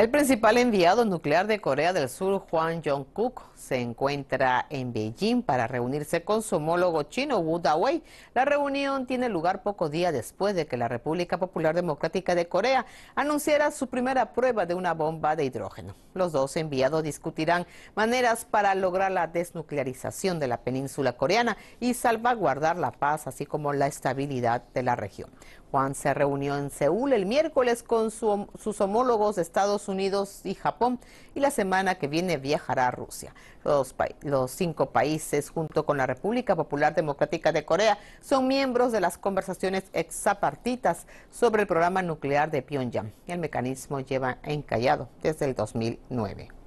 El principal enviado nuclear de Corea del Sur, Juan jong kook se encuentra en Beijing para reunirse con su homólogo chino, Wu Dawei. La reunión tiene lugar poco días después de que la República Popular Democrática de Corea anunciara su primera prueba de una bomba de hidrógeno. Los dos enviados discutirán maneras para lograr la desnuclearización de la península coreana y salvaguardar la paz, así como la estabilidad de la región. Juan se reunió en Seúl el miércoles con sus homólogos de Estados Unidos Unidos y Japón y la semana que viene viajará a Rusia. Los, cinco países, junto con la República Popular Democrática de Corea, son miembros de las conversaciones exapartitas sobre el programa nuclear de Pyongyang. El mecanismo lleva encallado desde el 2009.